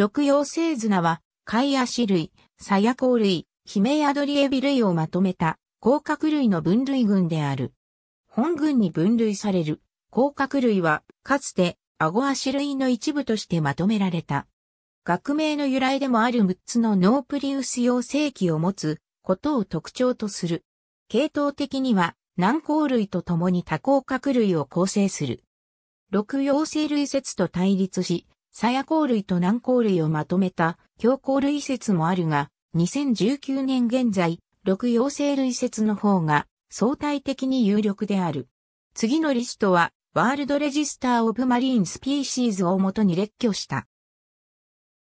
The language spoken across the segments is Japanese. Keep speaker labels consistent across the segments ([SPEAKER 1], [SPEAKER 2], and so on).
[SPEAKER 1] 六葉星砂は、貝足類、サヤコウ類、ヒメアドリエビ類をまとめた、甲殻類の分類群である。本群に分類される、甲殻類は、かつて、アゴ足類の一部としてまとめられた。学名の由来でもある6つのノープリウス用性器を持つことを特徴とする。系統的には、南甲類と共に多甲殻類を構成する。六葉生類説と対立し、サヤコ甲類と軟甲類をまとめた強甲類説もあるが、2019年現在、六陽性類説の方が相対的に有力である。次のリストは、ワールドレジスター・オブ・マリーン・スピーシーズをもとに列挙した。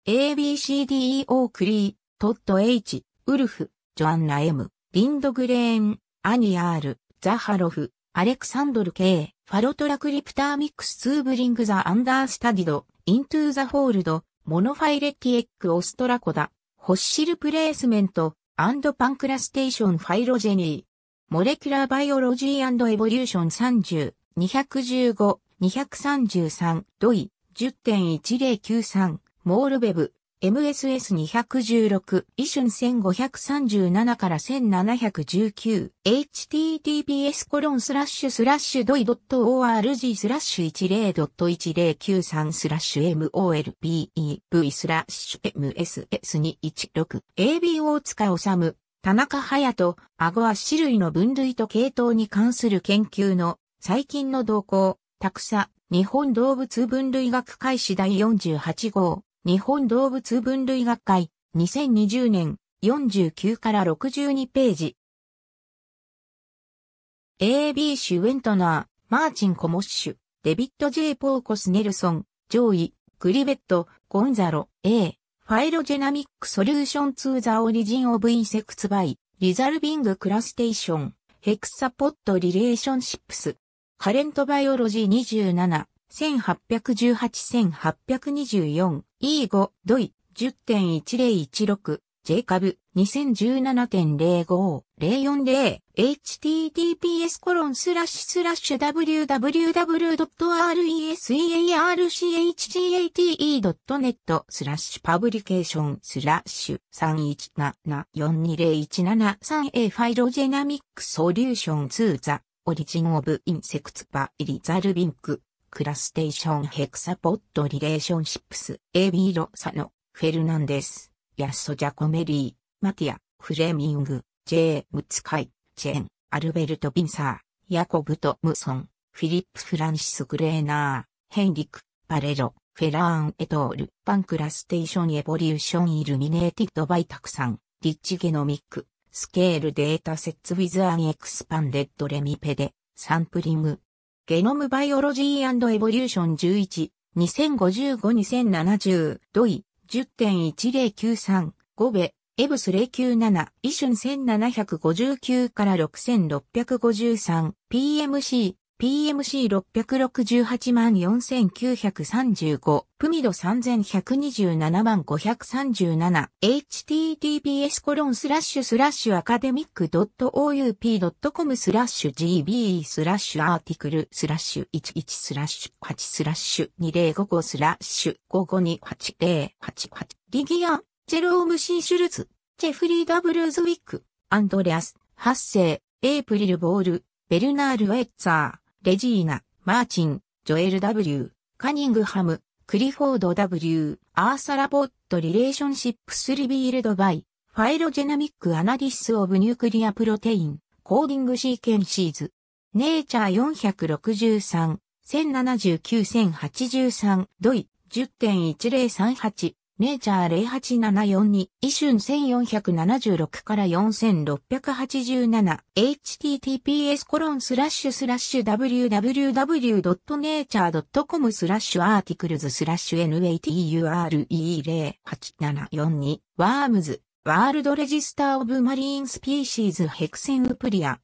[SPEAKER 1] ABCDEO クリー、トッド H、ウルフ、ジョアンナ M、リンドグレーン、アニアール、ザハロフ、アレクサンドル K、ファロトラクリプターミックスツーブリングザアンダースタディド、イントゥーザホールド、モノファイレティエックオストラコダ、ホッシルプレースメント、アンドパンクラステーションファイロジェニー、モレキュラーバイオロジーエボリューション30、215、233、ドイ、10.1093、モールベブ、MSS216、イシュン1537から1719、https コロンスラッシュスラッシュドイドット .org スラッシュ10.1093スラッシュ MOLBEV スラッシュ MSS216、AB 大塚治、田中隼人、アゴア種類の分類と系統に関する研究の最近の動向、タクサ、日本動物分類学開始第48号。日本動物分類学会、2020年、49から62ページ。A.B. シュ・ウェントナー、マーチン・コモッシュ、デビッェ J・ ポーコス・ネルソン、ジョイ、グリベット、ゴンザロ、A、ファイロジェナミック・ソリューション・ツー・ザ・オリジン・オブ・インセクツ・バイ、リザルビング・クラステーション、ヘクサポット・リレーションシップス、カレント・バイオロジー27、1818-1824、E5、ドイ、10.1016、ジェイカブ、2017.05、040、https コロンスラッシュスラッシュ w w w r e s e a r c h a t e n e t スラッシュパブリケーションスラッシュ 317-42017-3A ファイロジェナミックソリューションツーザオリジンオブインセクツバイリザルビンククラステーションヘクサポットリレーションシップス、AB ロサノ、フェルナンデス、ヤッソジャコメリー、マティア、フレーミング、ジェームツカイ、チェン、アルベルト・ビンサー、ヤコブ・トムソン、フィリップ・フランシス・グレーナー、ヘンリク、パレロ、フェラーン・エトール、パンクラステーション・エボリューション・イルミネーティッド・バイ・タクさん、リッチ・ゲノミック、スケール・データセッツ・ウィズ・アン・エクスパンデッド・レミペデ、サンプリング、ゲノムバイオロジーエボリューション11、2055-2070、土井、10.1093、5ベ、エブス097、イシュン1759から6653、PMC、PMC668 万4935、プミド3127万537、https コロンスラッシュスラッシュアカデミック .oup.com スラッシュ gbe スラッシュアーティクルスラッシュ11スラッシュ8スラッシュ2055スラッシュ552808リギアン、ジェローム・シー・シュルツ、ジェフリー・ダブルズウィック、アンドレアス、発生、エイプリル・ボール、ベルナール・ウェッツァー。レジーナ、マーチン、ジョエル W、カニングハム、クリフォード W、アーサラポットリレーションシップスリビールドバイ、ファイロジェナミックアナリスオブニュークリアプロテイン、コーディングシーケンシーズ。ネイチャー463、1079-1083、ドイ、10.1038。ネイチャー0874に、イシュン1476から4687、https コロンスラッシュスラッシュ www.nature.com スラッシュアーティクルズスラッシュ nature08742、ワームズ、ワールドレジスターオブマリーンスピーシーズヘクセンウプリア。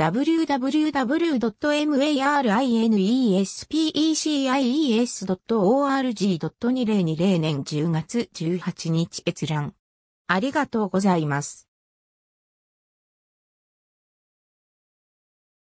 [SPEAKER 1] www.marinespecies.org.2020 年10月18日閲覧。ありがとうございます。